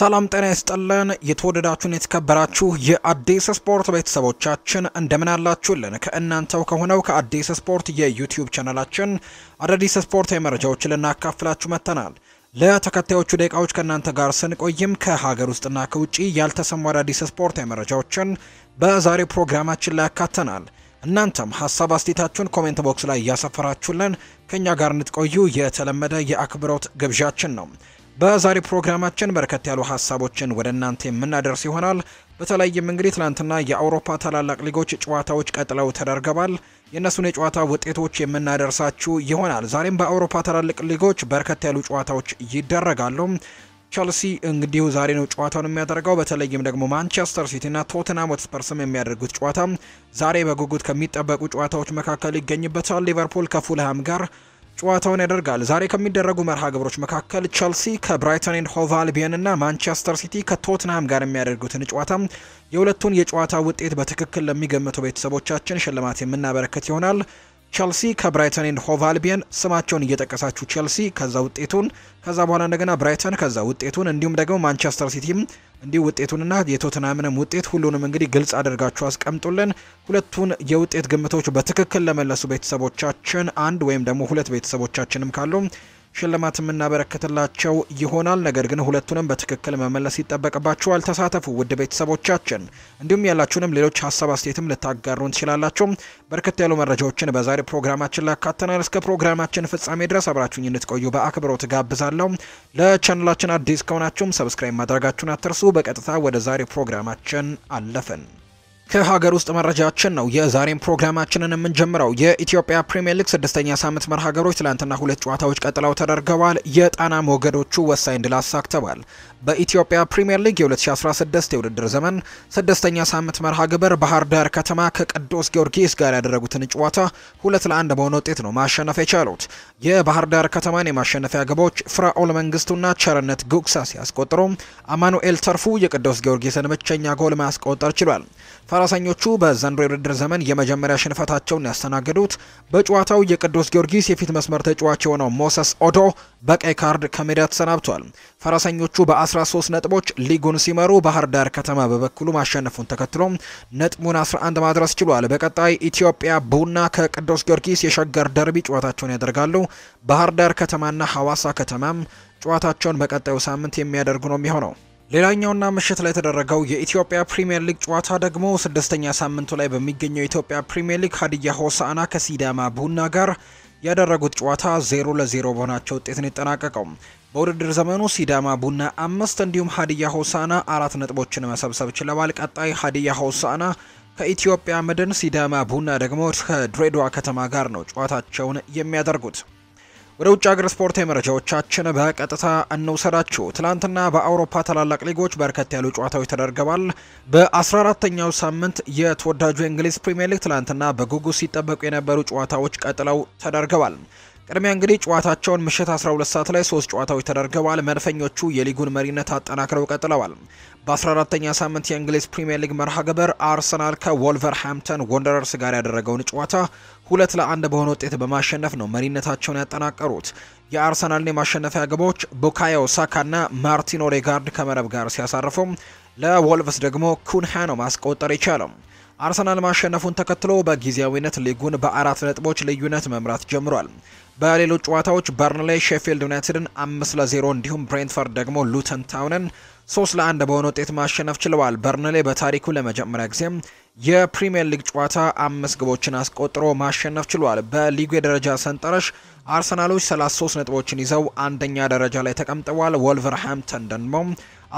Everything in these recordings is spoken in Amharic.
ሰላም ጤና ይስጥልን። የተወደዳችሁን የተከበራችሁ የአዲስ ስፖርት ቤተሰቦቻችን እንደምን አላችሁልን? ከእናንተው ከሆነው ከአዲስ ስፖርት የዩቲዩብ ቻናላችን አዳዲስ ስፖርታዊ መረጃዎችን ልናካፍላችሁ መጥተናል። ለተከታዮቹ ደቂቃዎች ከእናንተ ጋር ስንቆይም ከሀገር ውስጥና ከውጭ ያልተሰሙ አዳዲስ ስፖርታዊ መረጃዎችን በዛሬው ፕሮግራማችን ላይ ያካተናል። እናንተም ሀሳብ አስቴታችሁን ኮሜንት ቦክስ ላይ እያሰፈራችሁልን ከእኛ ጋር እንድትቆዩ የተለመደ የአክብሮት ግብዣችን ነው። በዛሬ ፕሮግራማችን በርከት ያሉ ሀሳቦችን ወደ እናንተ የምናደርስ ይሆናል። በተለይም እንግዲህ ትናንትና የአውሮፓ ታላላቅ ሊጎች ጨዋታዎች ቀጥለው ተደርገዋል። የእነሱን የጨዋታ ውጤቶች የምናደርሳችሁ ይሆናል። ዛሬም በአውሮፓ ታላላቅ ሊጎች በርከት ያሉ ጨዋታዎች ይደረጋሉ። ቸልሲ እንግዲሁ ዛሬ ነው ጨዋታውን የሚያደርገው። በተለይም ደግሞ ማንቸስተር ሲቲና ቶትናም ሆትስፐርስም የሚያደርጉት ጨዋታ ዛሬ በጉጉት ከሚጠበቁ ጨዋታዎች መካከል ይገኝበታል። ሊቨርፑል ከፉልሃም ጋር ጨዋታውን ያደርጋል። ዛሬ ከሚደረጉ መርሃ ግብሮች መካከል ቸልሲ ከብራይተን ኤንድ ሆቭ አልቢየን እና ማንቸስተር ሲቲ ከቶትንሃም ጋር የሚያደርጉትን ጨዋታ የሁለቱን የጨዋታ ውጤት በትክክል ለሚገምቱ ቤተሰቦቻችን ሽልማት የምናበረክት ይሆናል። ቸልሲ ከብራይተን ኤንድ ሆቭ አልቢየን ስማቸውን እየጠቀሳችሁ ቸልሲ ከዛ ውጤቱን ከዛ በኋላ እንደገና ብራይተን ከዛ ውጤቱን እንዲሁም ደግሞ ማንቸስተር ሲቲም እንዲሁ ውጤቱንና የቶትናምንም ውጤት ሁሉንም እንግዲህ ግልጽ አድርጋችሁ አስቀምጡልን። ሁለቱን የውጤት ግምቶች በትክክል ለመለሱ ቤተሰቦቻችን አንድ ወይም ደግሞ ሁለት ቤተሰቦቻችንም ካሉ ሽልማት የምናበረከትላቸው ይሆናል። ነገር ግን ሁለቱንም በትክክል መመለስ ይጠበቅባቸዋል። ተሳተፉ ውድ ቤተሰቦቻችን። እንዲሁም ያላችሁንም ሌሎች ሀሳብ አስተያየትም ልታጋሩን ትችላላችሁ። በርከት ያሉ መረጃዎችን በዛሬ ፕሮግራማችን ላካተናል። እስከ ፕሮግራማችን ፍጻሜ ድረስ አብራችሁኝ እንድትቆዩ በአክብሮት ጋብዛለሁ። ለቻናላችን አዲስ ከሆናችሁም ሰብስክራይብ ማድረጋችሁን አትርሱ። በቀጥታ ወደ ዛሬ ፕሮግራማችን አለፍን። ከሀገር ውስጥ መረጃችን ነው የዛሬን ፕሮግራማችንን የምንጀምረው። የኢትዮጵያ ፕሪምየር ሊግ ስድስተኛ ሳምንት መርሃ ግብሮች ትላንትና ሁለት ጨዋታዎች ቀጥለው ተደርገዋል። የጣና ሞገዶቹ ወሳኝ ድል አሳክተዋል። በኢትዮጵያ ፕሪምየር ሊግ የ2016 የውድድር ዘመን ስድስተኛ ሳምንት መርሃ ግብር ባህር ዳር ከተማ ከቅዱስ ጊዮርጊስ ጋር ያደረጉትን ጨዋታ ሁለት ለአንድ በሆነ ውጤት ነው ማሸነፍ የቻሉት። የባህር ዳር ከተማን የማሸነፊያ ግቦች ፍራኦል መንግስቱና ቸርነት ጉግሳ ሲያስቆጥሩ፣ አማኑኤል ተርፉ የቅዱስ ጊዮርጊስን ብቸኛ ጎል ማስቆጠር ችሏል። ፈረሰኞቹ በዘንድሮ የውድድር ዘመን የመጀመሪያ ሽንፈታቸውን ያስተናገዱት በጨዋታው የቅዱስ ጊዮርጊስ የፊት መስመር ተጫዋች የሆነው ሞሰስ ኦዶ በቀይ ካርድ ከሜዳ ተሰናብቷል። ፈረሰኞቹ በ13 ነጥቦች ሊጉን ሲመሩ፣ ባህር ዳር ከተማ በበኩሉ ማሸነፉን ተከትሎ ነጥቡን 11 ማድረስ ችሏል። በቀጣይ ኢትዮጵያ ቡና ከቅዱስ ጊዮርጊስ የሸገር ደርቢ ጨዋታቸውን ያደርጋሉ። ባህር ዳር ከተማና ሐዋሳ ከተማም ጨዋታቸውን በቀጣዩ ሳምንት የሚያደርጉ ነው የሚሆነው። ሌላኛውና ምሽት ላይ የተደረገው የኢትዮጵያ ፕሪምየር ሊግ ጨዋታ ደግሞ ስድስተኛ ሳምንቱ ላይ በሚገኘው የኢትዮጵያ ፕሪምየር ሊግ ሀዲያ ሆሳዕና ከሲዳማ ቡና ጋር ያደረጉት ጨዋታ ዜሮ ለዜሮ በሆናቸው ውጤትን ይጠናቀቀው። በውድድር ዘመኑ ሲዳማ ቡና አምስት እንዲሁም ሀዲያ ሆሳዕና አራት ነጥቦችን መሰብሰብ ችለዋል። ቀጣይ ሀዲያ ሆሳዕና ከኢትዮጵያ መድን፣ ሲዳማ ቡና ደግሞ ከድሬዳዋ ከተማ ጋር ነው ጨዋታቸውን የሚያደርጉት። ወደ ውጭ ሀገር ስፖርታዊ መረጃዎቻችን በቀጥታ እንውሰዳችሁ። ትላንትና በአውሮፓ ታላላቅ ሊጎች በርከት ያሉ ጨዋታዎች ተደርገዋል። በ14ተኛው ሳምንት የተወዳጁ የእንግሊዝ ፕሪምየር ሊግ ትላንትና በጉጉ ሲጠበቁ የነበሩ ጨዋታዎች ቀጥለው ተደርገዋል። ቅድሚያ እንግዲህ ጨዋታቸውን ምሽት 12 ሰዓት ላይ ሶስት ጨዋታዎች ተደርገዋል። መድፈኞቹ የሊጉን መሪነት አጠናክረው ቀጥለዋል። በ14ተኛ ሳምንት የእንግሊዝ ፕሪምየር ሊግ መርሃ ግብር አርሰናል ከወልቨርሃምፕተን ወንደረርስ ጋር ያደረገውን ጨዋታ ሁለት ለአንድ በሆነ ውጤት በማሸነፍ ነው መሪነታቸውን ያጠናቀሩት። የአርሰናልን የማሸነፊያ ግቦች ቡካዮ ሳካና ማርቲን ኦዴጋርድ ከመረብ ጋር ሲያሳርፉም ለወልቭስ ደግሞ ኩንሃ ነው ማስቆጠር የቻለው። አርሰናል ማሸነፉን ተከትሎ በጊዜያዊነት ሊጉን በአራት ነጥቦች ልዩነት መምራት ጀምሯል። በሌሎች ጨዋታዎች በርንሌይ ሼፊልድ ዩናይትድን አምስት ለዜሮ እንዲሁም ብሬንትፈርድ ደግሞ ሉተን ታውንን ሶስት ለአንድ በሆነ ውጤት ማሸነፍ ችለዋል። በርንሌ በታሪኩ ለመጀመሪያ ጊዜም የፕሪምየር ሊግ ጨዋታ አምስት ግቦችን አስቆጥሮ ማሸነፍ ችሏል። በሊጉ የደረጃ ሰንጠረዥ አርሰናሎች 33 ነጥቦችን ይዘው አንደኛ ደረጃ ላይ ተቀምጠዋል። ወልቨርሃምፕተን ደግሞ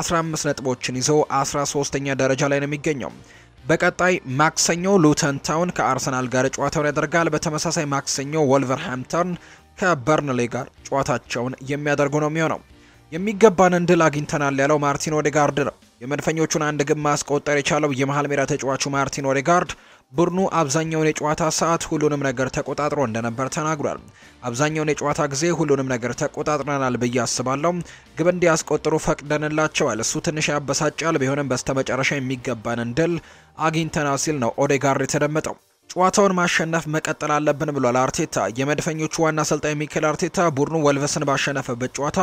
15 ነጥቦችን ይዘው 13ተኛ ደረጃ ላይ ነው የሚገኘው። በቀጣይ ማክሰኞ ሉተን ታውን ከአርሰናል ጋር ጨዋታውን ያደርጋል። በተመሳሳይ ማክሰኞ ወልቨርሃምፕተን ከበርንሌ ጋር ጨዋታቸውን የሚያደርጉ ነው የሚሆነው። የሚገባንን ድል አግኝተናል ያለው ማርቲን ኦዴጋርድ ነው። የመድፈኞቹን አንድ ግብ ማስቆጠር የቻለው የመሀል ሜዳ ተጫዋቹ ማርቲን ኦዴጋርድ ቡድኑ አብዛኛውን የጨዋታ ሰዓት ሁሉንም ነገር ተቆጣጥሮ እንደነበር ተናግሯል። አብዛኛውን የጨዋታ ጊዜ ሁሉንም ነገር ተቆጣጥረናል ብዬ አስባለሁ። ግብ እንዲያስቆጥሩ ፈቅደንላቸዋል። እሱ ትንሽ ያበሳጫል፣ ቢሆንም በስተመጨረሻ የሚገባንን ድል አግኝተናል ሲል ነው ኦዴጋርድ የተደመጠው። ጨዋታውን ማሸነፍ መቀጠል አለብን ብሏል አርቴታ። የመድፈኞቹ ዋና አሰልጣኝ ሚኬል አርቴታ ቡድኑ ወልቨስን ባሸነፈበት ጨዋታ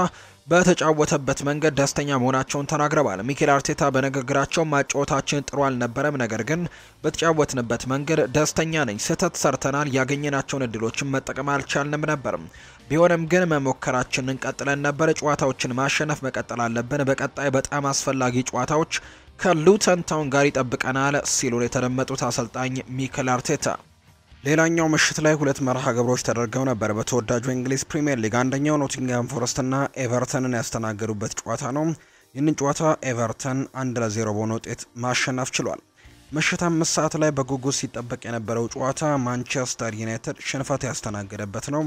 በተጫወተበት መንገድ ደስተኛ መሆናቸውን ተናግረዋል። ሚኬል አርቴታ በንግግራቸው ማጫወታችን ጥሩ አልነበረም፣ ነገር ግን በተጫወትንበት መንገድ ደስተኛ ነኝ። ስህተት ሰርተናል፣ ያገኘናቸውን እድሎችን መጠቀም አልቻልንም ነበርም። ቢሆንም ግን መሞከራችንን ቀጥለን ነበር። ጨዋታዎችን ማሸነፍ መቀጠል አለብን። በቀጣይ በጣም አስፈላጊ ጨዋታዎች ከሉተን ታውን ጋር ይጠብቀናል ሲሉን የተደመጡት አሰልጣኝ ሚከል አርቴታ ሌላኛው ምሽት ላይ ሁለት መርሃ ግብሮች ተደርገው ነበር። በተወዳጁ እንግሊዝ ፕሪምየር ሊግ አንደኛው ኖቲንግሃም ፎረስትና ኤቨርተንን ያስተናገዱበት ጨዋታ ነው። ይህንን ጨዋታ ኤቨርተን አንድ ለዜሮ በሆነ ውጤት ማሸነፍ ችሏል። ምሽት አምስት ሰዓት ላይ በጉጉት ሲጠበቅ የነበረው ጨዋታ ማንቸስተር ዩናይትድ ሽንፈት ያስተናገደበት ነው።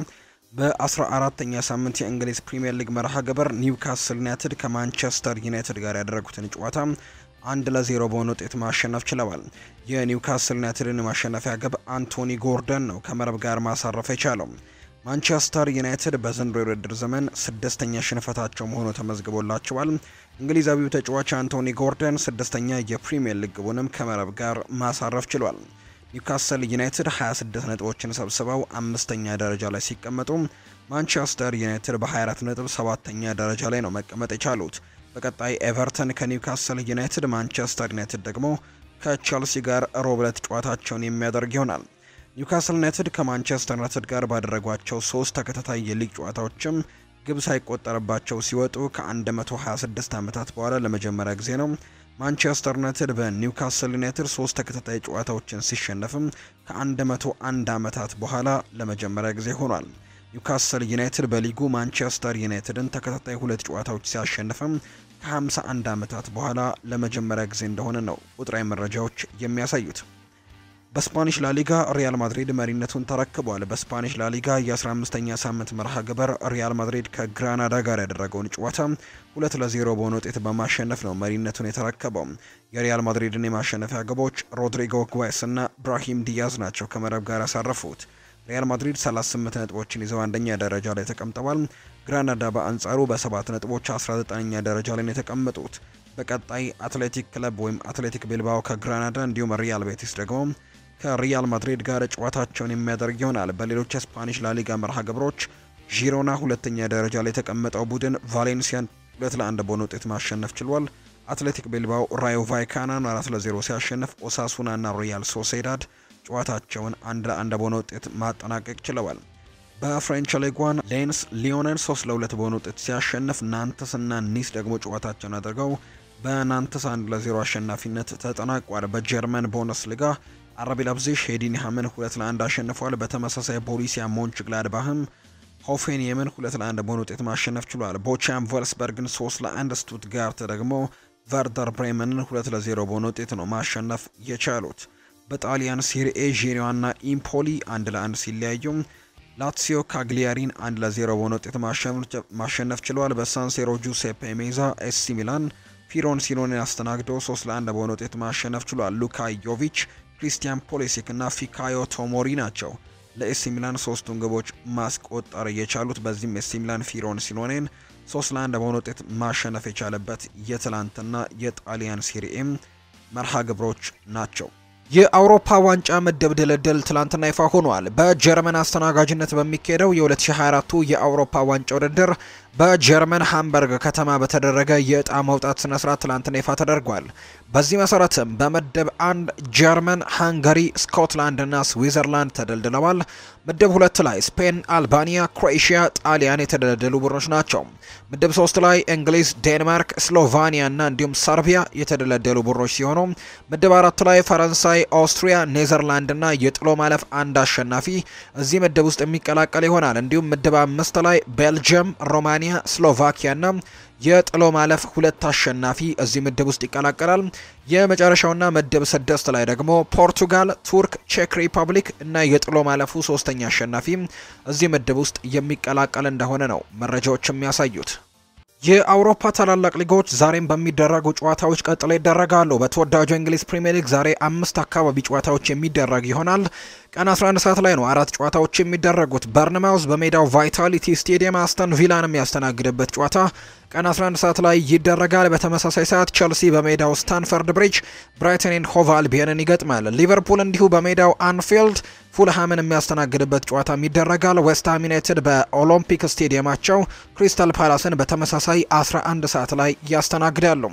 4ኛ ሳምንት የእንግሊዝ ፕሪምየር ሊግ መርሃ ግብር ኒውካስል ዩናይትድ ከማንቸስተር ዩናይትድ ጋር ያደረጉትን ጨዋታ አንድ ለዜሮ በሆነ ውጤት ማሸነፍ ችለዋል። የኒውካስል ዩናይትድን ማሸነፊያ ግብ አንቶኒ ጎርደን ነው ከመረብ ጋር ማሳረፍ የቻለው። ማንቸስተር ዩናይትድ በዘንድሮ የውድድር ዘመን ስድስተኛ ሽንፈታቸው መሆኑ ተመዝግቦላቸዋል። እንግሊዛዊው ተጫዋች አንቶኒ ጎርደን ስድስተኛ የፕሪምየር ሊግ ግቡንም ከመረብ ጋር ማሳረፍ ችሏል። ኒውካስል ዩናይትድ 26 ነጥቦችን ሰብስበው አምስተኛ ደረጃ ላይ ሲቀመጡ ማንቸስተር ዩናይትድ በ24 ነጥብ ሰባተኛ ደረጃ ላይ ነው መቀመጥ የቻሉት። በቀጣይ ኤቨርተን ከኒውካስል ዩናይትድ፣ ማንቸስተር ዩናይትድ ደግሞ ከቸልሲ ጋር ሮብ ጨዋታቸውን የሚያደርግ ይሆናል። ኒውካስል ዩናይትድ ከማንቸስተር ዩናይትድ ጋር ባደረጓቸው ሶስት ተከታታይ የሊግ ጨዋታዎችም ግብ ሳይቆጠርባቸው ሲወጡ ከ126 ዓመታት በኋላ ለመጀመሪያ ጊዜ ነው። ማንቸስተር ዩናይትድ በኒውካስል ዩናይትድ ሶስት ተከታታይ ጨዋታዎችን ሲሸነፍም ከ101 ዓመታት በኋላ ለመጀመሪያ ጊዜ ሆኗል። ኒውካስል ዩናይትድ በሊጉ ማንቸስተር ዩናይትድን ተከታታይ ሁለት ጨዋታዎች ሲያሸንፍም ከ51 ዓመታት በኋላ ለመጀመሪያ ጊዜ እንደሆነ ነው ቁጥራዊ መረጃዎች የሚያሳዩት። በስፓኒሽ ላሊጋ ሪያል ማድሪድ መሪነቱን ተረክቧል። በስፓኒሽ ላሊጋ የ15ኛ ሳምንት መርሃ ግበር ሪያል ማድሪድ ከግራናዳ ጋር ያደረገውን ጨዋታ ሁለት ለዜሮ በሆነ ውጤት በማሸነፍ ነው መሪነቱን የተረከበው። የሪያል ማድሪድን የማሸነፊያ ግቦች ሮድሪጎ ጓይስ እና ብራሂም ዲያዝ ናቸው ከመረብ ጋር ያሳረፉት። ሪያል ማድሪድ 38 ነጥቦችን ይዘው አንደኛ ደረጃ ላይ ተቀምጠዋል። ግራናዳ በአንጻሩ በሰባት ነጥቦች 19ኛ ደረጃ ላይ ነው የተቀመጡት። በቀጣይ አትሌቲክ ክለብ ወይም አትሌቲክ ቢልባኦ ከግራናዳ እንዲሁም ሪያል ቤቲስ ደግሞ ከሪያል ማድሪድ ጋር ጨዋታቸውን የሚያደርግ ይሆናል። በሌሎች የስፓኒሽ ላሊጋ መርሃ ግብሮች ዢሮና ሁለተኛ ደረጃ ላይ የተቀመጠው ቡድን ቫሌንሲያን ሁለት ለአንድ በሆነ ውጤት ማሸነፍ ችሏል። አትሌቲክ ቢልባኦ ራዮ ቫይካናን አራት ለዜሮ ሲያሸንፍ ኦሳሱና ና ሪያል ሶሴዳድ ጨዋታቸውን አንድ ለአንድ በሆነ ውጤት ማጠናቀቅ ችለዋል። በፍሬንች ሊጓን ዋን ሌንስ ሊዮንን ሶስት ለሁለት በሆነ ውጤት ሲያሸንፍ ናንተስና ኒስ ደግሞ ጨዋታቸውን አድርገው በናንተስ አንድ ለዜሮ አሸናፊነት ተጠናቋል። በጀርመን ቦነስ ሊጋ አረቢ ላይፕዚግ ሄዲንሃምን ሁለት ለአንድ አሸንፏል። በተመሳሳይ ቦሩሲያ ሞንችግላድባህም ሆፌንየምን ሁለት ለአንድ በሆነ ውጤት ማሸነፍ ችሏል። ቦቻም ቨልስበርግን ሶስት ለአንድ ስቱትጋርት ደግሞ ቨርደር ብሬመንን ሁለት ለዜሮ በሆነ ውጤት ነው ማሸነፍ የቻሉት። በጣሊያን ሴሪኤ ዤኒዋና ኢምፖሊ አንድ ለአንድ ሲለያዩ ላትሲዮ ካግሊያሪን አንድ ለዜሮ በሆነ ውጤት ማሸነፍ ችሏል። በሳንሴሮ ጁሴፔ ሜዛ ኤሲ ሚላን ፊሮንቲኖን አስተናግዶ 3 ለአንድ በሆነ ውጤት ማሸነፍ ችሏል። ሉካ ዮቪች፣ ክሪስቲያን ፖሊሲክ እና ፊካዮ ቶሞሪ ናቸው ለኤሲ ሚላን ሶስቱን ግቦች ማስቆጠር የቻሉት። በዚህም ኤሲ ሚላን ፊሮንቲኖን ሶስት ለአንድ በሆነ ውጤት ማሸነፍ የቻለበት የትላንትና የጣሊያን ሴሪኤ መርሃ ግብሮች ናቸው። የአውሮፓ ዋንጫ ምድብ ድልድል ትላንትና ይፋ ሆኗል። በጀርመን አስተናጋጅነት በሚካሄደው የ2024 የአውሮፓ ዋንጫ ውድድር በጀርመን ሃምበርግ ከተማ በተደረገ የእጣ መውጣት ስነ ስርዓት ትላንትና ይፋ ተደርጓል። በዚህ መሰረትም በምድብ አንድ ጀርመን፣ ሃንገሪ፣ ስኮትላንድ እና ስዊዘርላንድ ተደልድለዋል። ምድብ ሁለት ላይ ስፔን፣ አልባኒያ፣ ክሮኤሽያ፣ ጣሊያን የተደለደሉ ቡድኖች ናቸው። ምድብ ሶስት ላይ እንግሊዝ፣ ዴንማርክ፣ ስሎቫኒያ እና እንዲሁም ሰርቢያ የተደለደሉ ቡድኖች ሲሆኑ ምድብ አራት ላይ ፈረንሳይ፣ ኦስትሪያ፣ ኔዘርላንድ እና የጥሎ ማለፍ አንድ አሸናፊ እዚህ ምድብ ውስጥ የሚቀላቀል ይሆናል። እንዲሁም ምድብ አምስት ላይ ቤልጅየም፣ ሮማ። ሮማኒያ፣ ስሎቫኪያና የጥሎ ማለፍ ሁለት አሸናፊ እዚህ ምድብ ውስጥ ይቀላቀላል። የመጨረሻውና ምድብ ስድስት ላይ ደግሞ ፖርቱጋል፣ ቱርክ፣ ቼክ ሪፐብሊክ እና የጥሎ ማለፉ ሶስተኛ አሸናፊ እዚህ ምድብ ውስጥ የሚቀላቀል እንደሆነ ነው መረጃዎች የሚያሳዩት። የአውሮፓ ታላላቅ ሊጎች ዛሬም በሚደረጉ ጨዋታዎች ቀጥለው ይደረጋሉ። በተወዳጁ እንግሊዝ ፕሪምየር ሊግ ዛሬ አምስት አካባቢ ጨዋታዎች የሚደረግ ይሆናል። ቀን 11 ሰዓት ላይ ነው አራት ጨዋታዎች የሚደረጉት። በርንማውዝ በሜዳው ቫይታሊቲ ስቴዲየም አስተን ቪላን የሚያስተናግድበት ጨዋታ ቀን 11 ሰዓት ላይ ይደረጋል። በተመሳሳይ ሰዓት ቸልሲ በሜዳው ስታንፈርድ ብሪጅ ብራይተን ኤንድ ሆቭ አልቢየንን ይገጥማል። ሊቨርፑል እንዲሁ በሜዳው አንፊልድ ፉልሃምን የሚያስተናግድበት ጨዋታም ይደረጋል። ዌስትሃም ዩናይትድ በኦሎምፒክ ስቴዲየማቸው ክሪስታል ፓላስን በተመሳሳይ 11 ሰዓት ላይ ያስተናግዳሉ።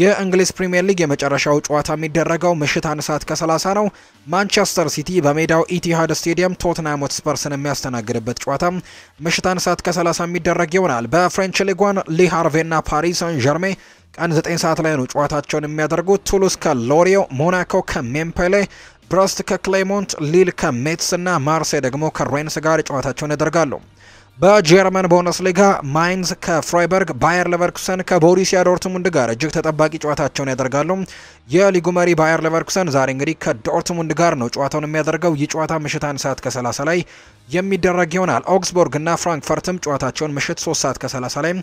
የእንግሊዝ ፕሪምየር ሊግ የመጨረሻው ጨዋታ የሚደረገው ምሽት አንድ ሰዓት ከ30 ነው። ማንቸስተር ሲቲ በሜዳው ኢቲሃድ ስቴዲየም ቶትናም ሆትስፐርስን የሚያስተናግድበት ጨዋታ ምሽት አንድ ሰዓት ከ30 የሚደረግ ይሆናል። በፍሬንች ሊጓን ና ፓሪስ ሳን ዠርሜ ቀን 9 ሰዓት ላይ ነው ጨዋታቸውን የሚያደርጉት። ቱሉስ ከሎሪዮ፣ ሞናኮ ከሜምፔሌ ብረስት ከክሌሞንት ሊል ከሜትስ እና ማርሴ ደግሞ ከሬንስ ጋር ጨዋታቸውን ያደርጋሉ። በጀርመን ቡንደስሊጋ ማይንዝ ከፍራይበርግ፣ ባየር ሌቨርኩሰን ከቦሪሲያ ዶርትሙንድ ጋር እጅግ ተጠባቂ ጨዋታቸውን ያደርጋሉ። የሊጉ መሪ ባየር ሌቨርኩሰን ዛሬ እንግዲህ ከዶርትሙንድ ጋር ነው ጨዋታውን የሚያደርገው። ይህ ጨዋታ ምሽት አንድ ሰዓት ከ30 ላይ የሚደረግ ይሆናል። ኦግስቡርግ እና ፍራንክፈርትም ጨዋታቸውን ምሽት 3 ሰዓት ከ30 ላይ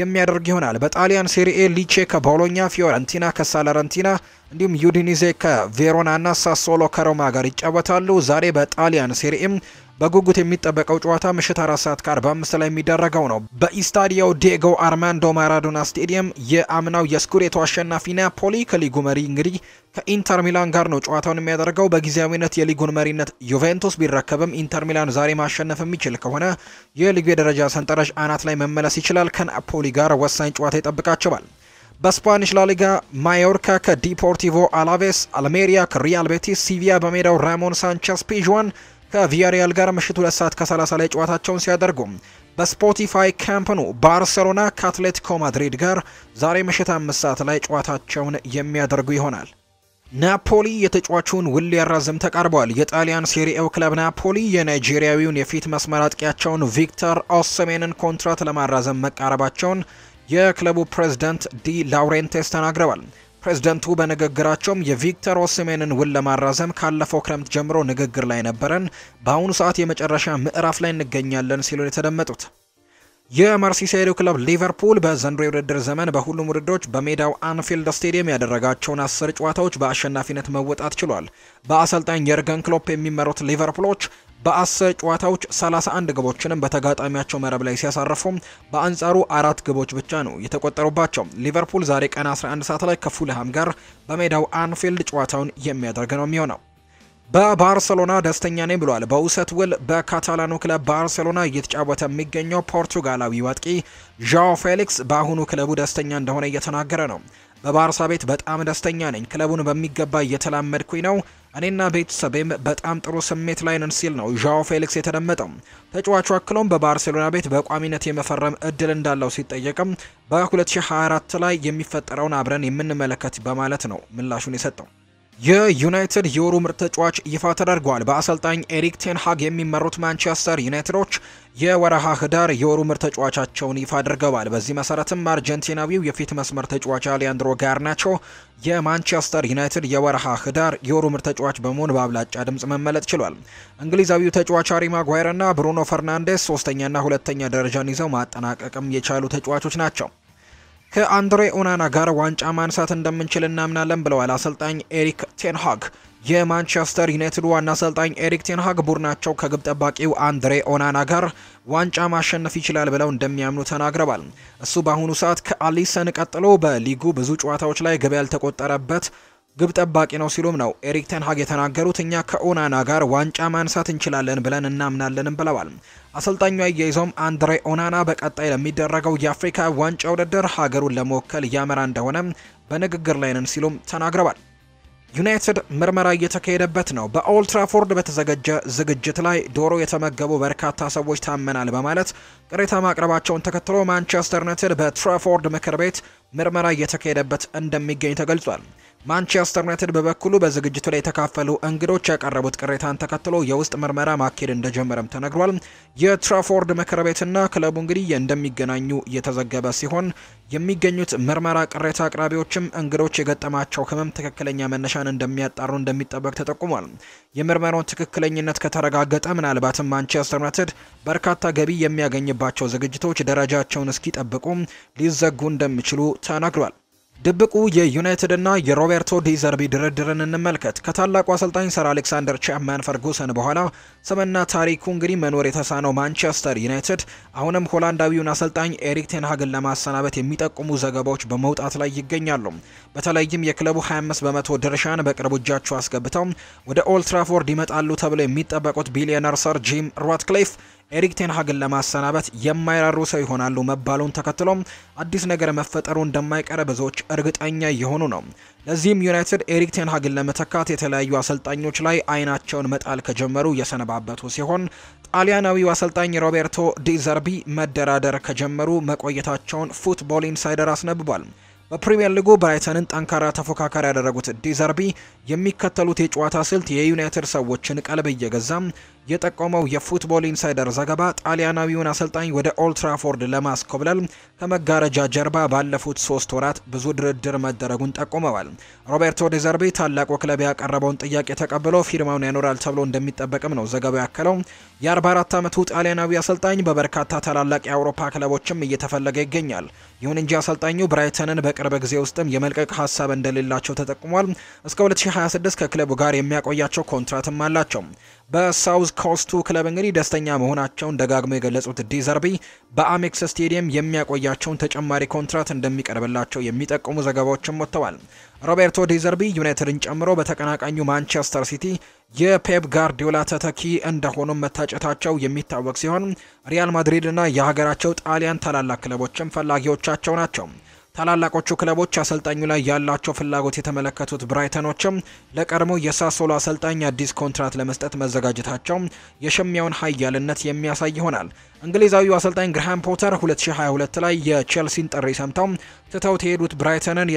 የሚያደርግ ይሆናል። በጣሊያን ሴሪኤ ሊቼ ከቦሎኛ፣ ፊዮረንቲና ከሳለረንቲና እንዲሁም ዩዲኒዜ ከቬሮና እና ሳሶሎ ከሮማ ጋር ይጫወታሉ። ዛሬ በጣሊያን ሴሪኤም በጉጉት የሚጠበቀው ጨዋታ ምሽት አራት ሰዓት ከ45 ላይ የሚደረገው ነው። በኢስታዲዮ ዲየጎ አርማንዶ ማራዶና ስቴዲየም የአምናው የስኩዴቶ አሸናፊ ናፖሊ ከሊጉ መሪ እንግዲህ ከኢንተር ሚላን ጋር ነው ጨዋታውን የሚያደርገው። በጊዜያዊነት የሊጉን መሪነት ዩቬንቱስ ቢረከብም ኢንተር ሚላን ዛሬ ማሸነፍ የሚችል ከሆነ የሊጉ የደረጃ ሰንጠረዥ አናት ላይ መመለስ ይችላል። ከናፖሊ ጋር ወሳኝ ጨዋታ ይጠብቃቸዋል። በስፓኒሽ ላሊጋ ማዮርካ ከዲፖርቲቮ አላቬስ፣ አልሜሪያ ከሪያል ቤቲስ፣ ሲቪያ በሜዳው ራሞን ሳንቸስ ፒዥዋን ከቪያሪያል ጋር ምሽት ሁለት ሰዓት ከ30 ላይ ጨዋታቸውን ሲያደርጉ በስፖቲፋይ ካምፕኑ ባርሴሎና ከአትሌቲኮ ማድሪድ ጋር ዛሬ ምሽት አምስት ሰዓት ላይ ጨዋታቸውን የሚያደርጉ ይሆናል። ናፖሊ የተጫዋቹን ውል ሊያራዝም ተቃርቧል። የጣሊያን ሴሪኤው ክለብ ናፖሊ የናይጄሪያዊውን የፊት መስመር አጥቂያቸውን ቪክተር ኦሰሜንን ኮንትራት ለማራዘም መቃረባቸውን የክለቡ ፕሬዝዳንት ዲ ላውሬንቴስ ተናግረዋል። ፕሬዝደንቱ በንግግራቸውም የቪክተር ኦሲሜንን ውል ለማራዘም ካለፈው ክረምት ጀምሮ ንግግር ላይ ነበረን፣ በአሁኑ ሰዓት የመጨረሻ ምዕራፍ ላይ እንገኛለን ሲሉ የተደመጡት የመርሲሳይዶ ክለብ ሊቨርፑል በዘንድሮ የውድድር ዘመን በሁሉም ውድድሮች በሜዳው አንፊልድ ስቴዲየም ያደረጋቸውን አስር ጨዋታዎች በአሸናፊነት መወጣት ችሏል። በአሰልጣኝ የርገን ክሎፕ የሚመሩት ሊቨርፑሎች በአስር ጨዋታዎች 31 ግቦችንም በተጋጣሚያቸው መረብ ላይ ሲያሳርፉ በአንጻሩ አራት ግቦች ብቻ ነው የተቆጠሩባቸው። ሊቨርፑል ዛሬ ቀን 11 ሰዓት ላይ ከፉልሃም ጋር በሜዳው አንፊልድ ጨዋታውን የሚያደርግ ነው የሚሆነው። በባርሰሎና ደስተኛ ነኝ ብሏል። በውሰት ውል በካታላኑ ክለብ ባርሴሎና እየተጫወተ የሚገኘው ፖርቱጋላዊ ዋጥቂ ዣኦ ፌሊክስ በአሁኑ ክለቡ ደስተኛ እንደሆነ እየተናገረ ነው። በባርሳ ቤት በጣም ደስተኛ ነኝ። ክለቡን በሚገባ እየተላመድኩኝ ነው። እኔና ቤተሰቤም በጣም ጥሩ ስሜት ላይ ነን ሲል ነው ዣኦ ፌሊክስ የተደመጠው። ተጫዋቹ አክሎም በባርሴሎና ቤት በቋሚነት የመፈረም እድል እንዳለው ሲጠየቅም በ2024 ላይ የሚፈጠረውን አብረን የምንመለከት በማለት ነው ምላሹን የሰጠው። የዩናይትድ የወሩ ምርጥ ተጫዋች ይፋ ተደርጓል። በአሰልጣኝ ኤሪክ ቴንሃግ የሚመሩት ማንቸስተር ዩናይትዶች የወረሃ ህዳር የወሩ ምርጥ ተጫዋቻቸውን ይፋ አድርገዋል። በዚህ መሰረትም አርጀንቲናዊው የፊት መስመር ተጫዋች አሊያንድሮ ጋርናቾ የማንቸስተር ዩናይትድ የወረሃ ህዳር የወሩ ምርጥ ተጫዋች በመሆን በአብላጫ ድምጽ መመለጥ ችሏል። እንግሊዛዊው ተጫዋች ሃሪ ማጓየርና ብሩኖ ፈርናንዴስ ሶስተኛና ሁለተኛ ደረጃን ይዘው ማጠናቀቅም የቻሉ ተጫዋቾች ናቸው። ከአንድሬ ኦናና ጋር ዋንጫ ማንሳት እንደምንችል እናምናለን ብለዋል አሰልጣኝ ኤሪክ ቴንሃግ። የማንቸስተር ዩናይትድ ዋና አሰልጣኝ ኤሪክ ቴንሃግ ቡድናቸው ከግብ ጠባቂው አንድሬ ኦናና ጋር ዋንጫ ማሸነፍ ይችላል ብለው እንደሚያምኑ ተናግረዋል። እሱ በአሁኑ ሰዓት ከአሊሰን ቀጥሎ በሊጉ ብዙ ጨዋታዎች ላይ ግብ ያልተቆጠረበት ግብ ጠባቂ ነው ሲሉም ነው ኤሪክ ተንሃግ የተናገሩት። እኛ ከኦናና ጋር ዋንጫ ማንሳት እንችላለን ብለን እናምናለንም ብለዋል። አሰልጣኙ አያይዘውም አንድሬ ኦናና በቀጣይ ለሚደረገው የአፍሪካ ዋንጫ ውድድር ሀገሩን ለመወከል ያመራ እንደሆነ በንግግር ላይ ነን ሲሉም ተናግረዋል። ዩናይትድ ምርመራ እየተካሄደበት ነው። በኦልትራፎርድ በተዘጋጀ ዝግጅት ላይ ዶሮ የተመገቡ በርካታ ሰዎች ታመናል በማለት ቅሬታ ማቅረባቸውን ተከትሎ ማንቸስተር ዩናይትድ በትራፎርድ ምክር ቤት ምርመራ እየተካሄደበት እንደሚገኝ ተገልጿል። ማንቸስተር ዩናይትድ በበኩሉ በዝግጅቱ ላይ የተካፈሉ እንግዶች ያቀረቡት ቅሬታን ተከትሎ የውስጥ ምርመራ ማካሄድ እንደጀመረም ተነግሯል። የትራፎርድ ምክር ቤትና ክለቡ እንግዲህ እንደሚገናኙ እየተዘገበ ሲሆን የሚገኙት ምርመራ ቅሬታ አቅራቢዎችም እንግዶች የገጠማቸው ህመም ትክክለኛ መነሻን እንደሚያጣሩ እንደሚጠበቅ ተጠቁሟል። የምርመራውን ትክክለኝነት ከተረጋገጠ ምናልባትም ማንቸስተር ዩናይትድ በርካታ ገቢ የሚያገኝባቸው ዝግጅቶች ደረጃቸውን እስኪጠብቁ ሊዘጉ እንደሚችሉ ተነግሯል። ድብቁ የዩናይትድ የሮቤርቶ ዲዘርቢ ድርድርን እንመልከት። ከታላቁ አሰልጣኝ ሰር አሌክሳንደር ቻፕማን ፈርጉሰን በኋላ ስምና ታሪኩ እንግዲህ መኖር የተሳነው ማንቸስተር ዩናይትድ አሁንም ሆላንዳዊውን አሰልጣኝ ኤሪክ ቴንሃግን ለማሰናበት የሚጠቁሙ ዘገባዎች በመውጣት ላይ ይገኛሉ። በተለይም የክለቡ 25 በመቶ ድርሻን በቅርቡ እጃቸው አስገብተው ወደ ኦልትራፎርድ ይመጣሉ ተብለው የሚጠበቁት ቢሊዮነር ሰር ጂም ራትክሊፍ ኤሪክ ቴንሃግን ለማሰናበት የማይራሩ ሰው ይሆናሉ መባሉን ተከትሎም አዲስ ነገር መፈጠሩ እንደማይቀር ብዙዎች እርግጠኛ የሆኑ ነው። ለዚህም ዩናይትድ ኤሪክ ቴንሃግን ለመተካት የተለያዩ አሰልጣኞች ላይ አይናቸውን መጣል ከጀመሩ እየሰነባበቱ ሲሆን ጣሊያናዊው አሰልጣኝ ሮቤርቶ ዲዘርቢ መደራደር ከጀመሩ መቆየታቸውን ፉትቦል ኢንሳይደር አስነብቧል። በፕሪምየር ሊጉ ብራይተንን ጠንካራ ተፎካካሪ ያደረጉት ዲዘርቢ የሚከተሉት የጨዋታ ስልት የዩናይትድ ሰዎችን ቀልብ እየገዛም የጠቆመው የፉትቦል ኢንሳይደር ዘገባ ጣሊያናዊውን አሰልጣኝ ወደ ኦልትራፎርድ ለማስኮብለል ከመጋረጃ ጀርባ ባለፉት ሶስት ወራት ብዙ ድርድር መደረጉን ጠቁመዋል። ሮቤርቶ ዴዘርቤ ታላቁ ክለብ ያቀረበውን ጥያቄ ተቀብሎ ፊርማውን ያኖራል ተብሎ እንደሚጠበቅም ነው ዘገባው ያከለው። የ44 ዓመቱ ጣሊያናዊ አሰልጣኝ በበርካታ ታላላቅ የአውሮፓ ክለቦችም እየተፈለገ ይገኛል። ይሁን እንጂ አሰልጣኙ ብራይተንን በቅርብ ጊዜ ውስጥም የመልቀቅ ሀሳብ እንደሌላቸው ተጠቁሟል። እስከ 2026 ከክለቡ ጋር የሚያቆያቸው ኮንትራትም አላቸው። በሳውዝ ኮስቱ ክለብ እንግዲህ ደስተኛ መሆናቸውን ደጋግመው የገለጹት ዲዘርቢ በአሜክስ ስቴዲየም የሚያቆያቸውን ተጨማሪ ኮንትራት እንደሚቀርብላቸው የሚጠቁሙ ዘገባዎችም ወጥተዋል። ሮቤርቶ ዲዘርቢ ዩናይትድን ጨምሮ በተቀናቃኙ ማንቸስተር ሲቲ የፔፕ ጋርዲዮላ ተተኪ እንደሆኑም መታጨታቸው የሚታወቅ ሲሆን ሪያል ማድሪድ እና የሀገራቸው ጣሊያን ታላላቅ ክለቦችም ፈላጊዎቻቸው ናቸው። ታላላቆቹ ክለቦች አሰልጣኙ ላይ ያላቸው ፍላጎት የተመለከቱት ብራይተኖችም ለቀድሞ የሳሶሎ አሰልጣኝ አዲስ ኮንትራት ለመስጠት መዘጋጀታቸው የሸሚያውን ሀያልነት የሚያሳይ ይሆናል። እንግሊዛዊው አሰልጣኝ ግርሃም ፖተር 2022 ላይ የቼልሲን ጥሪ ሰምተው ትተው የሄዱት ብራይተንን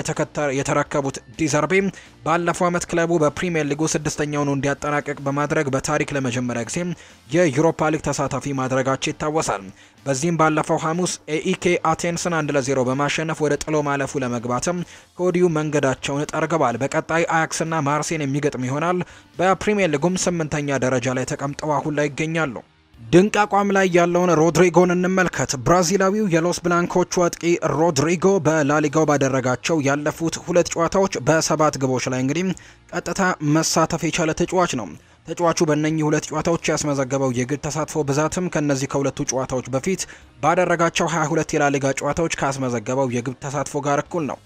የተረከቡት ዲዘርቤ ባለፈው ዓመት ክለቡ በፕሪምየር ሊጉ ስድስተኛውን እንዲያጠናቀቅ በማድረግ በታሪክ ለመጀመሪያ ጊዜ የዩሮፓ ሊግ ተሳታፊ ማድረጋቸው ይታወሳል። በዚህም ባለፈው ሐሙስ ኤኢኬ አቴንስን አንድ ለዜሮ በማሸነፍ ወደ ጥሎ ማለፉ ለመግባትም ከወዲሁ መንገዳቸውን ጠርገዋል። በቀጣይ አያክስና ማርሴን የሚገጥም ይሆናል። በፕሪምየር ሊጉም ስምንተኛ ደረጃ ላይ ተቀምጠው አሁን ላይ ይገኛሉ። ድንቅ አቋም ላይ ያለውን ሮድሪጎን እንመልከት። ብራዚላዊው የሎስ ብላንኮቹ አጥቂ ሮድሪጎ በላሊጋው ባደረጋቸው ያለፉት ሁለት ጨዋታዎች በሰባት ግቦች ላይ እንግዲህ ቀጥታ መሳተፍ የቻለ ተጫዋች ነው። ተጫዋቹ በእነኚህ ሁለት ጨዋታዎች ያስመዘገበው የግድ ተሳትፎ ብዛትም ከእነዚህ ከሁለቱ ጨዋታዎች በፊት ባደረጋቸው 22 የላሊጋ ጨዋታዎች ካስመዘገበው የግብ ተሳትፎ ጋር እኩል ነው።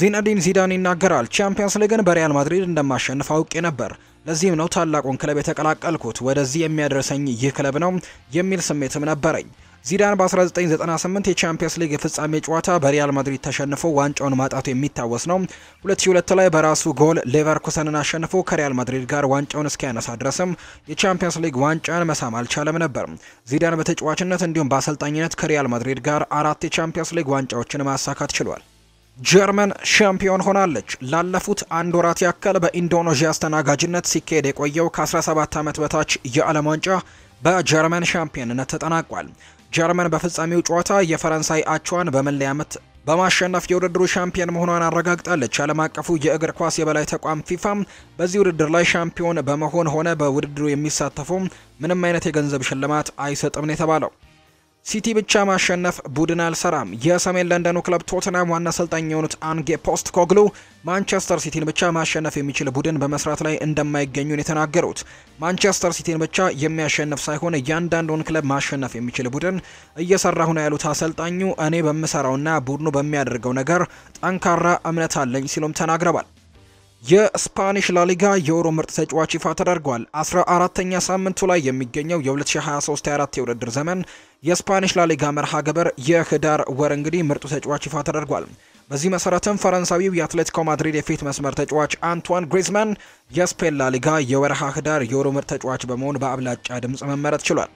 ዚነዲን ዚዳን ይናገራል። ቻምፒየንስ ሊግን በሪያል ማድሪድ እንደማሸንፍ አውቄ ነበር። ለዚህም ነው ታላቁን ክለብ የተቀላቀልኩት። ወደዚህ የሚያደርሰኝ ይህ ክለብ ነው የሚል ስሜትም ነበረኝ። ዚዳን በ1998 የቻምፒየንስ ሊግ የፍጻሜ ጨዋታ በሪያል ማድሪድ ተሸንፎ ዋንጫውን ማጣቱ የሚታወስ ነው። 2002 ላይ በራሱ ጎል ሌቨርኩሰንን አሸንፎ ከሪያል ማድሪድ ጋር ዋንጫውን እስኪያነሳ ድረስም የቻምፒየንስ ሊግ ዋንጫን መሳም አልቻለም ነበር። ዚዳን በተጫዋችነት እንዲሁም በአሰልጣኝነት ከሪያል ማድሪድ ጋር አራት የቻምፒየንስ ሊግ ዋንጫዎችን ማሳካት ችሏል። ጀርመን ሻምፒዮን ሆናለች። ላለፉት አንድ ወራት ያክል በኢንዶኔዥያ አስተናጋጅነት ሲካሄድ የቆየው ከ17 ዓመት በታች የዓለም ዋንጫ በጀርመን ሻምፒዮንነት ተጠናቋል። ጀርመን በፍጻሜው ጨዋታ የፈረንሳይ አቻዋን በመለያ ምት በማሸነፍ የውድድሩ ሻምፒዮን መሆኗን አረጋግጣለች። ዓለም አቀፉ የእግር ኳስ የበላይ ተቋም ፊፋ በዚህ ውድድር ላይ ሻምፒዮን በመሆን ሆነ በውድድሩ የሚሳተፉ ምንም አይነት የገንዘብ ሽልማት አይሰጥም ነው የተባለው። ሲቲ ብቻ ማሸነፍ ቡድን አልሰራም። የሰሜን ለንደኑ ክለብ ቶትናም ዋና አሰልጣኝ የሆኑት አንጌ ፖስት ኮግሉ ማንቸስተር ሲቲን ብቻ ማሸነፍ የሚችል ቡድን በመስራት ላይ እንደማይገኙን የተናገሩት ማንቸስተር ሲቲን ብቻ የሚያሸንፍ ሳይሆን እያንዳንዱን ክለብ ማሸነፍ የሚችል ቡድን እየሰራሁ ነው ያሉት አሰልጣኙ እኔ በምሰራውና ቡድኑ በሚያደርገው ነገር ጠንካራ እምነት አለኝ ሲሉም ተናግረዋል። የስፓኒሽ ላሊጋ የወሮ ምርጥ ተጫዋች ይፋ ተደርጓል። አራተኛ ሳምንቱ ላይ የሚገኘው የ2023/24 የውድድር ዘመን የስፓኒሽ ላሊጋ መርሃ ግብር የህዳር ወር እንግዲህ ምርጡ ተጫዋች ይፋ ተደርጓል። በዚህ መሰረትም ፈረንሳዊው የአትሌቲኮ ማድሪድ የፊት መስመር ተጫዋች አንቷን ግሪዝማን የስፔን ላሊጋ የወርሃ ህዳር የወሮ ምርጥ ተጫዋች በመሆን በአብላጫ ድምፅ መመረጥ ችሏል።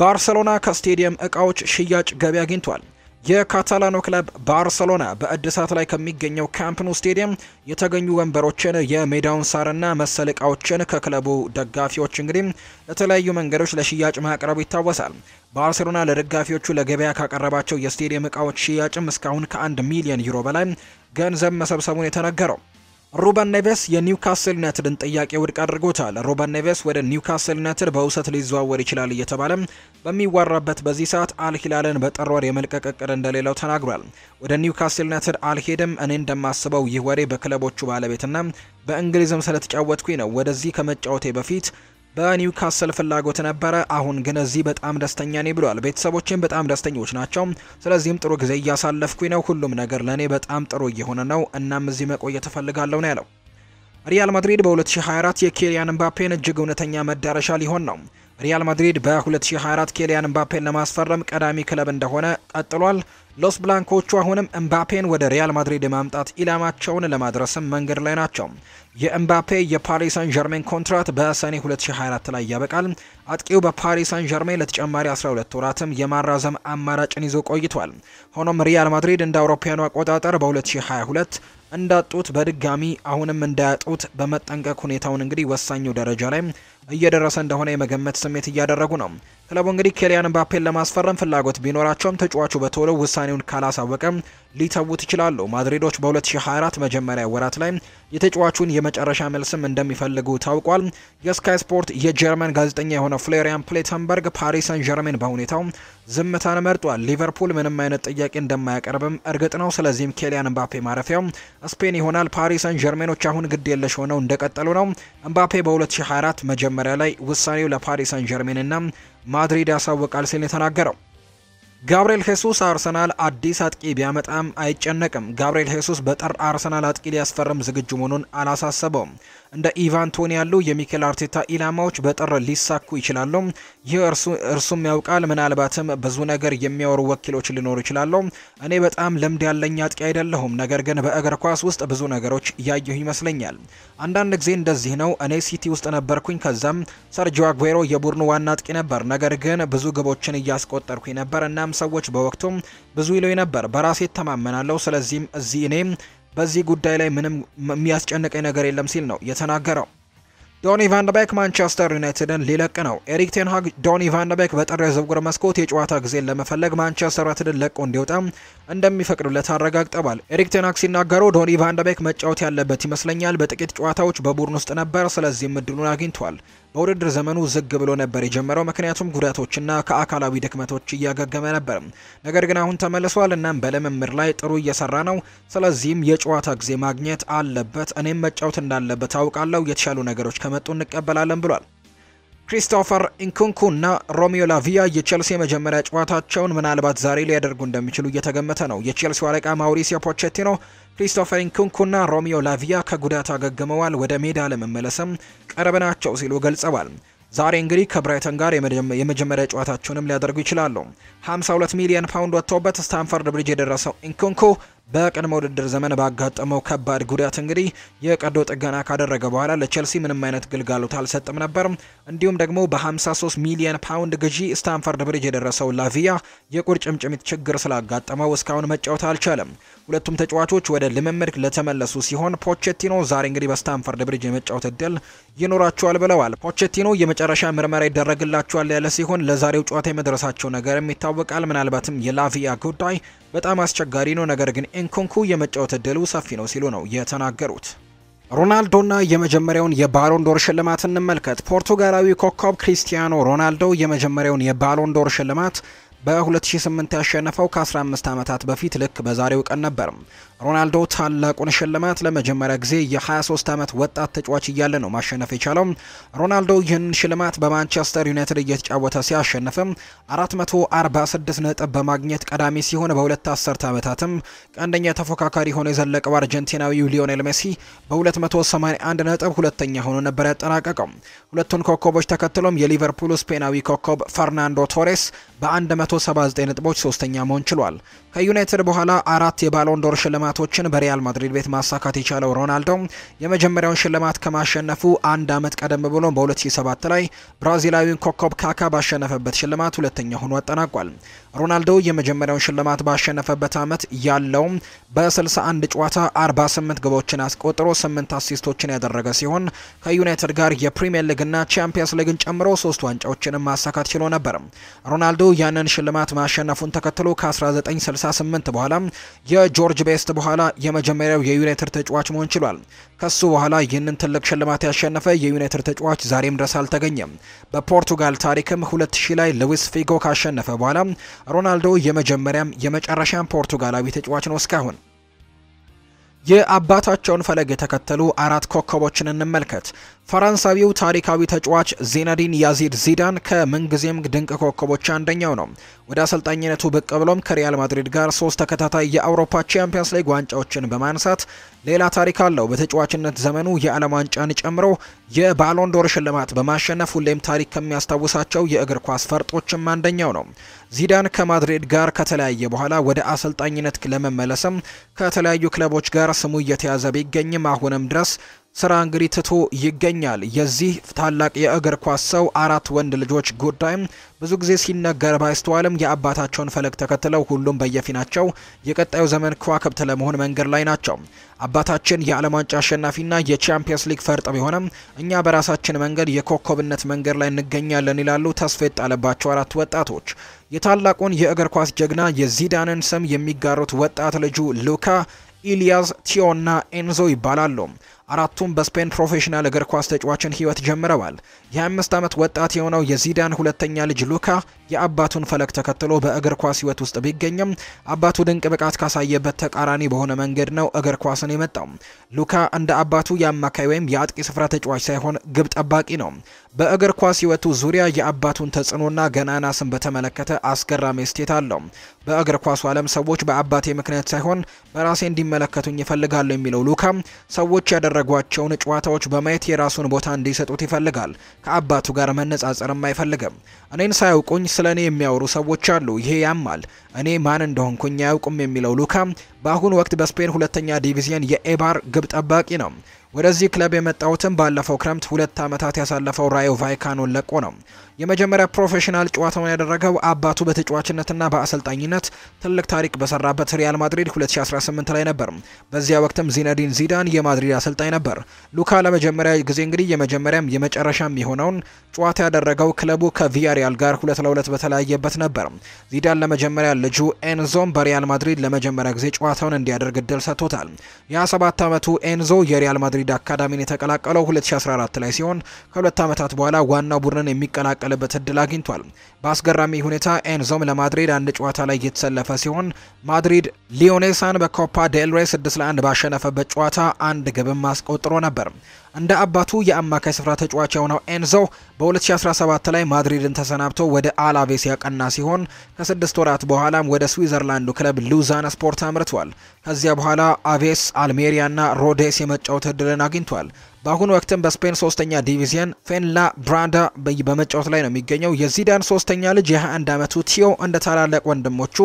ባርሰሎና ከስቴዲየም እቃዎች ሽያጭ ገቢ አግኝቷል። የካታላኖ ክለብ ባርሰሎና በእድሳት ላይ ከሚገኘው ካምፕኑ ስቴዲየም የተገኙ ወንበሮችን የሜዳውን ሳርና መሰል እቃዎችን ከክለቡ ደጋፊዎች እንግዲህ ለተለያዩ መንገዶች ለሽያጭ ማቅረቡ ይታወሳል። ባርሴሎና ለደጋፊዎቹ ለገበያ ካቀረባቸው የስቴዲየም እቃዎች ሽያጭም እስካሁን ከአንድ ሚሊዮን ዩሮ በላይ ገንዘብ መሰብሰቡን የተነገረው ሩበን ኔቬስ የኒውካስል ዩናይትድን ጥያቄ ውድቅ አድርጎታል። ሩበን ኔቬስ ወደ ኒውካስል ዩናይትድ በውሰት ሊዘዋወር ይችላል እየተባለ በሚወራበት በዚህ ሰዓት አልሂላልን በጥር ወር የመልቀቅ እቅድ እንደሌለው ተናግሯል። ወደ ኒውካስል ዩናይትድ አልሄድም፣ እኔ እንደማስበው ይህ ወሬ በክለቦቹ ባለቤትና በእንግሊዝም ስለተጫወትኩኝ ነው። ወደዚህ ከመጫወቴ በፊት በኒውካስል ፍላጎት ነበረ። አሁን ግን እዚህ በጣም ደስተኛ ነኝ ብሏል። ቤተሰቦቼም በጣም ደስተኞች ናቸው። ስለዚህም ጥሩ ጊዜ እያሳለፍኩኝ ነው። ሁሉም ነገር ለእኔ በጣም ጥሩ እየሆነ ነው። እናም እዚህ መቆየት እፈልጋለሁ ነው ያለው። ሪያል ማድሪድ በ2024 የኬሊያን እምባፔን እጅግ እውነተኛ መዳረሻ ሊሆን ነው። ሪያል ማድሪድ በ2024 ኬሊያን እምባፔን ለማስፈረም ቀዳሚ ክለብ እንደሆነ ቀጥሏል። ሎስ ብላንኮቹ አሁንም እምባፔን ወደ ሪያል ማድሪድ የማምጣት ኢላማቸውን ለማድረስም መንገድ ላይ ናቸው። የኤምባፔ የፓሪስ ሳን ዠርሜን ኮንትራት በሰኔ 2024 ላይ ያበቃል። አጥቂው በፓሪስ ሳን ለተጨማሪ 12 ወራትም የማራዘም አማራጭን ይዞ ቆይቷል። ሆኖም ሪያል ማድሪድ እንደ አውሮፓውያኑ አቆጣጠር በ2022 እንዳጡት በድጋሚ አሁንም እንዳያጡት በመጠንቀቅ ሁኔታውን እንግዲህ ወሳኙ ደረጃ ላይ እየደረሰ እንደሆነ የመገመት ስሜት እያደረጉ ነው። ክለቡ እንግዲህ ኬሊያን ምባፔን ለማስፈረም ፍላጎት ቢኖራቸውም ተጫዋቹ በቶሎ ውሳኔውን ካላሳወቀም ሊተውት ይችላሉ። ማድሪዶች በ2024 መጀመሪያ ወራት ላይ የተጫዋቹን የመጨረሻ መልስም እንደሚፈልጉ ታውቋል። የስካይ ስፖርት የጀርመን ጋዜጠኛ የሆነው ፍሎሪያን ፕሌተንበርግ ፓሪስ ሰን ጀርሜን በሁኔታው ዝምታን መርጧል። ሊቨርፑል ምንም አይነት ጥያቄ እንደማያቀርብም እርግጥ ነው። ስለዚህም ኬሊያን እምባፔ ማረፊያው ስፔን ይሆናል። ፓሪስ ሰን ጀርሜኖች አሁን ግድ የለሽ ሆነው እንደቀጠሉ ነው። እምባፔ በ2024 መጀመሪያ ላይ ውሳኔው ለፓሪስ ሰን ጀርሜንና ማድሪድ ያሳውቃል ሲል የተናገረው ጋብርኤል ሄሱስ አርሰናል አዲስ አጥቂ ቢያመጣም አይጨነቅም። ጋብርኤል ሄሱስ በጥር አርሰናል አጥቂ ሊያስፈርም ዝግጁ መሆኑን አላሳሰበውም። እንደ ቶኒ ያሉ የሚኬል አርቴታ ኢላማዎች በጥር ሊሳኩ ይችላሉ። ይህ እርሱም ያውቃል። ምናልባትም ብዙ ነገር የሚያወሩ ወኪሎች ሊኖሩ ይችላሉ። እኔ በጣም ልምድ ያለኝ አጥቂ አይደለሁም፣ ነገር ግን በእግር ኳስ ውስጥ ብዙ ነገሮች ያየሁ ይመስለኛል። አንዳንድ ጊዜ እንደዚህ ነው። እኔ ሲቲ ውስጥ ነበርኩኝ። ከዛም ሰርጂዮ አጉዌሮ የቡድኑ ዋና አጥቂ ነበር፣ ነገር ግን ብዙ ግቦችን እያስቆጠርኩኝ ነበር። እናም ሰዎች በወቅቱም ብዙ ይለው ነበር። በራሴ እተማመናለሁ። ስለዚህም እዚህ እኔ በዚህ ጉዳይ ላይ ምንም የሚያስጨንቀኝ ነገር የለም ሲል ነው የተናገረው። ዶኒ ቫን ማንቸስተር ዩናይትድን ሊለቅ ነው። ኤሪክ ቴንሃግ ዶኒ ቫን በጥር የዝውውር መስኮት የጨዋታ ጊዜን ለመፈለግ ማንቸስተር ዩናይትድን ለቆ እንዲወጣ እንደሚፈቅዱለት አረጋግጠዋል። ኤሪክ ቴንሃግ ሲናገሩ ዶኒ ቫን መጫወት ያለበት ይመስለኛል። በጥቂት ጨዋታዎች በቡድን ውስጥ ነበር፣ ስለዚህም እድሉን አግኝቷል። በውድድር ዘመኑ ዝግ ብሎ ነበር የጀመረው ምክንያቱም ጉዳቶችና ከአካላዊ ድክመቶች እያገገመ ነበር። ነገር ግን አሁን ተመልሷል። እናም በልምምድ ላይ ጥሩ እየሰራ ነው። ስለዚህም የጨዋታ ጊዜ ማግኘት አለበት። እኔም መጫወት እንዳለበት አውቃለሁ። የተሻሉ ነገሮች ከመጡ እንቀበላለን ብሏል። ክሪስቶፈር ኢንኩንኩ እና ሮሚዮ ላቪያ የቼልሲ የመጀመሪያ ጨዋታቸውን ምናልባት ዛሬ ሊያደርጉ እንደሚችሉ እየተገመተ ነው። የቼልሲው አለቃ ማውሪሲዮ ፖቼቲኖ ክሪስቶፈር ኢንኩንኩና ሮሚዮ ላቪያ ከጉዳት አገግመዋል፣ ወደ ሜዳ ለመመለስም ቅርብ ናቸው ሲሉ ገልጸዋል። ዛሬ እንግዲህ ከብራይተን ጋር የመጀመሪያ ጨዋታቸውንም ሊያደርጉ ይችላሉ። 52 ሚሊዮን ፓውንድ ወጥቶበት ስታንፈርድ ብሪጅ የደረሰው ኢንኩንኩ በቅድመ ውድድር ዘመን ባጋጠመው ከባድ ጉዳት እንግዲህ የቀዶ ጥገና ካደረገ በኋላ ለቸልሲ ምንም አይነት ግልጋሎት አልሰጥም ነበር። እንዲሁም ደግሞ በ53 ሚሊየን ፓውንድ ግዢ ስታንፈርድ ብሪጅ የደረሰው ላቪያ የቁርጭምጭሚት ችግር ስላጋጠመው እስካሁን መጫወት አልቻለም። ሁለቱም ተጫዋቾች ወደ ልምምድ ለተመለሱ ሲሆን ፖቼቲኖ ዛሬ እንግዲህ በስታንፈርድ ብሪጅ የመጫወት እድል ይኖራቸዋል ብለዋል። ፖቼቲኖ የመጨረሻ ምርመራ ይደረግላቸዋል ያለ ሲሆን ለዛሬው ጨዋታ የመድረሳቸው ነገርም ይታወቃል። ምናልባትም የላቪያ ጉዳይ በጣም አስቸጋሪ ነው፣ ነገር ግን ኢንኩንኩ የመጫወት እድሉ ሰፊ ነው ሲሉ ነው የተናገሩት። ሮናልዶና የመጀመሪያውን የባሎንዶር ሽልማት እንመልከት። ፖርቱጋላዊ ኮከብ ክሪስቲያኖ ሮናልዶ የመጀመሪያውን የባሎንዶር ሽልማት በ2008 ያሸነፈው ከ15 ዓመታት በፊት ልክ በዛሬው ቀን ነበር። ሮናልዶ ታላቁን ሽልማት ለመጀመሪያ ጊዜ የ23 ዓመት ወጣት ተጫዋች እያለ ነው ማሸነፍ የቻለው። ሮናልዶ ይህንን ሽልማት በማንቸስተር ዩናይትድ እየተጫወተ ሲያሸንፍም 446 ነጥብ በማግኘት ቀዳሚ ሲሆን በሁለት አስርት ዓመታትም ቀንደኛ ተፎካካሪ ሆኖ የዘለቀው አርጀንቲናዊው ሊዮኔል ሜሲ በ281 ነጥብ ሁለተኛ ሆኖ ነበር ያጠናቀቀው። ሁለቱን ኮከቦች ተከትሎም የሊቨርፑሉ ስፔናዊ ኮከብ ፈርናንዶ ቶሬስ በ179 ነጥቦች ሶስተኛ መሆን ችሏል። ከዩናይትድ በኋላ አራት የባሎንዶር ሽልማት ሽልማቶችን በሪያል ማድሪድ ቤት ማሳካት የቻለው ሮናልዶ የመጀመሪያውን ሽልማት ከማሸነፉ አንድ ዓመት ቀደም ብሎ በ2007 ላይ ብራዚላዊውን ኮከብ ካካ ባሸነፈበት ሽልማት ሁለተኛ ሆኖ አጠናቋል። ሮናልዶ የመጀመሪያውን ሽልማት ባሸነፈበት ዓመት ያለውም በ61 ጨዋታ 48 ግቦችን አስቆጥሮ 8 አሲስቶችን ያደረገ ሲሆን ከዩናይትድ ጋር የፕሪምየር ሊግና ቻምፒየንስ ሊግን ጨምሮ ሶስት ዋንጫዎችንም ማሳካት ችሎ ነበር። ሮናልዶ ያንን ሽልማት ማሸነፉን ተከትሎ ከ1968 በኋላ የጆርጅ ቤስት በኋላ የመጀመሪያው የዩናይትድ ተጫዋች መሆን ችሏል። ከሱ በኋላ ይህንን ትልቅ ሽልማት ያሸነፈ የዩናይትድ ተጫዋች ዛሬም ድረስ አልተገኘም። በፖርቱጋል ታሪክም 2000 ላይ ሉዊስ ፊጎ ካሸነፈ በኋላ ሮናልዶ የመጀመሪያም የመጨረሻም ፖርቱጋላዊ ተጫዋች ነው። እስካሁን የአባታቸውን ፈለግ የተከተሉ አራት ኮከቦችን እንመልከት። ፈረንሳዊው ታሪካዊ ተጫዋች ዜነዲን ያዚድ ዚዳን ከምንጊዜም ድንቅ ኮከቦች አንደኛው ነው። ወደ አሰልጣኝነቱ ብቅ ብሎም ከሪያል ማድሪድ ጋር ሶስት ተከታታይ የአውሮፓ ቻምፒየንስ ሊግ ዋንጫዎችን በማንሳት ሌላ ታሪክ አለው። በተጫዋችነት ዘመኑ የዓለም ዋንጫን ጨምሮ የባሎንዶር ሽልማት በማሸነፍ ሁሌም ታሪክ ከሚያስታውሳቸው የእግር ኳስ ፈርጦችም አንደኛው ነው። ዚዳን ከማድሪድ ጋር ከተለያየ በኋላ ወደ አሰልጣኝነት ለመመለስም ከተለያዩ ክለቦች ጋር ስሙ እየተያዘ ቢገኝም አሁንም ድረስ ስራ እንግዲህ ትቶ ይገኛል። የዚህ ታላቅ የእግር ኳስ ሰው አራት ወንድ ልጆች ጉዳይም ብዙ ጊዜ ሲነገር ባይስተዋልም የአባታቸውን ፈለግ ተከትለው ሁሉም በየፊናቸው የቀጣዩ ዘመን ከዋክብት ለመሆን መንገድ ላይ ናቸው። አባታችን የዓለም ዋንጫ አሸናፊና የቻምፒየንስ ሊግ ፈርጥ ቢሆንም እኛ በራሳችን መንገድ የኮከብነት መንገድ ላይ እንገኛለን ይላሉ ተስፋ የጣለባቸው አራት ወጣቶች። የታላቁን የእግር ኳስ ጀግና የዚዳንን ስም የሚጋሩት ወጣት ልጁ ሉካ ኢሊያስ ቲዮና ኤንዞ ይባላሉ። አራቱም በስፔን ፕሮፌሽናል እግር ኳስ ተጫዋችን ህይወት ጀምረዋል። የ25 ዓመት ወጣት የሆነው የዚዳን ሁለተኛ ልጅ ሉካ የአባቱን ፈለግ ተከትሎ በእግር ኳስ ህይወት ውስጥ ቢገኝም አባቱ ድንቅ ብቃት ካሳየበት ተቃራኒ በሆነ መንገድ ነው እግር ኳስን የመጣው። ሉካ እንደ አባቱ የአማካይ ወይም የአጥቂ ስፍራ ተጫዋች ሳይሆን ግብ ጠባቂ ነው። በእግር ኳስ ህይወቱ ዙሪያ የአባቱን ተጽዕኖና ገናና ስም በተመለከተ አስገራሚ ስቴት አለው። በእግር ኳሱ ዓለም ሰዎች በአባቴ ምክንያት ሳይሆን በራሴ እንዲመለከቱኝ ይፈልጋሉ የሚለው ሉካ ሰዎች ያደረጓቸውን ጨዋታዎች በማየት የራሱን ቦታ እንዲሰጡት ይፈልጋል። ከአባቱ ጋር መነጻጸርም አይፈልግም። እኔን ሳያውቁኝ ስለ እኔ የሚያወሩ ሰዎች አሉ። ይሄ ያማል። እኔ ማን እንደሆንኩኝ አያውቁም የሚለው ሉካ በአሁኑ ወቅት በስፔን ሁለተኛ ዲቪዚየን የኤባር ግብ ጠባቂ ነው። ወደዚህ ክለብ የመጣሁትም ባለፈው ክረምት ሁለት ዓመታት ያሳለፈው ራዮ ቫይካኖን ለቆ ነው። የመጀመሪያ ፕሮፌሽናል ጨዋታውን ያደረገው አባቱ በተጫዋችነትና በአሰልጣኝነት ትልቅ ታሪክ በሰራበት ሪያል ማድሪድ 2018 ላይ ነበር። በዚያ ወቅትም ዚነዲን ዚዳን የማድሪድ አሰልጣኝ ነበር። ሉካ ለመጀመሪያ ጊዜ እንግዲህ የመጀመሪያም የመጨረሻም የሆነውን ጨዋታ ያደረገው ክለቡ ከቪያሪያል ጋር ሁለት ለሁለት በተለያየበት ነበር። ዚዳን ለመጀመሪያ ልጁ ኤንዞም በሪያል ማድሪድ ለመጀመሪያ ጊዜ ጨዋታውን እንዲያደርግ እድል ሰጥቶታል። የ27 ዓመቱ ኤንዞ የሪያል ማድሪድ አካዳሚን የተቀላቀለው 2014 ላይ ሲሆን ከሁለት ዓመታት በኋላ ዋናው ቡድንን የሚቀላቀል የሚቀላቀልበት እድል አግኝቷል። በአስገራሚ ሁኔታ ኤንዞም ለማድሪድ አንድ ጨዋታ ላይ የተሰለፈ ሲሆን ማድሪድ ሊዮኔሳን በኮፓ ዴልሬ 6 ለ1 ባሸነፈበት ጨዋታ አንድ ግብም አስቆጥሮ ነበር። እንደ አባቱ የአማካይ ስፍራ ተጫዋች የሆነው ኤንዞ በ2017 ላይ ማድሪድን ተሰናብቶ ወደ አላቬስ ያቀና ሲሆን ከስድስት ወራት በኋላም ወደ ስዊዘርላንዱ ክለብ ሉዛን ስፖርት አምርቷል። ከዚያ በኋላ አቬስ፣ አልሜሪያና ሮዴስ የመጫወት እድልን አግኝቷል። በአሁኑ ወቅትም በስፔን ሶስተኛ ዲቪዚየን ፌንላ ብራንዳ በመጫወት ላይ ነው የሚገኘው። የዚዳን ሶስተኛ ልጅ የ21 ዓመቱ ቲዮ እንደ ታላላቅ ወንድሞቹ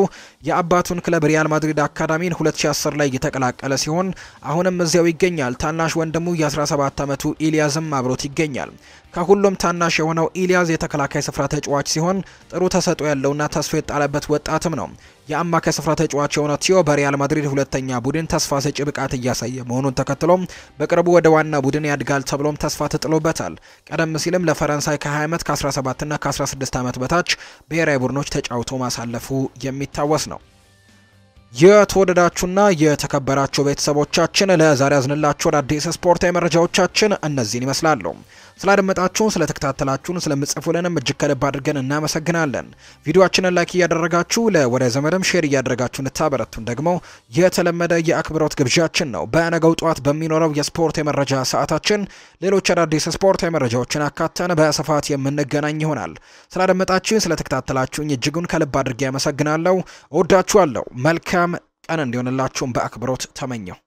የአባቱን ክለብ ሪያል ማድሪድ አካዳሚን 2010 ላይ የተቀላቀለ ሲሆን አሁንም እዚያው ይገኛል። ታናሽ ወንድሙ የ17 ዓመቱ ኢልያዝም አብሮት ይገኛል። ከሁሉም ታናሽ የሆነው ኢሊያዝ የተከላካይ ስፍራ ተጫዋች ሲሆን ጥሩ ተሰጥኦ ያለውና ተስፋ የጣለበት ወጣትም ነው። የአማካይ ስፍራ ተጫዋች የሆነው ቲዮ በሪያል ማድሪድ ሁለተኛ ቡድን ተስፋ ሰጪ ብቃት እያሳየ መሆኑን ተከትሎም በቅርቡ ወደ ዋና ቡድን ያድጋል ተብሎም ተስፋ ተጥሎበታል። ቀደም ሲልም ለፈረንሳይ ከ20 ዓመት ከ17ና ከ16 ዓመት በታች ብሔራዊ ቡድኖች ተጫውቶ ማሳለፉ የሚታወስ ነው። የተወደዳችሁና የተከበራችሁ ቤተሰቦቻችን ለዛሬ ያዝንላችሁ አዳዲስ ስፖርታዊ መረጃዎቻችን እነዚህን ይመስላሉ። ስላደመጣችሁን፣ ስለተከታተላችሁን፣ ስለምጽፉልንም እጅግ ከልብ አድርገን እናመሰግናለን። ቪዲዮችንን ላይክ እያደረጋችሁ ለወደ ዘመድም ሼር እያደረጋችሁ እንድታበረቱን ደግሞ የተለመደ የአክብሮት ግብዣችን ነው። በነገው ጠዋት በሚኖረው የስፖርት የመረጃ ሰዓታችን ሌሎች አዳዲስ ስፖርት መረጃዎችን አካተን በስፋት የምንገናኝ ይሆናል። ስላደመጣችሁን፣ ስለተከታተላችሁኝ እጅጉን ከልብ አድርጌ ያመሰግናለሁ። እወዳችኋለሁ። መልካም መልካም ቀን እንዲሆንላችሁም በአክብሮት ተመኘው።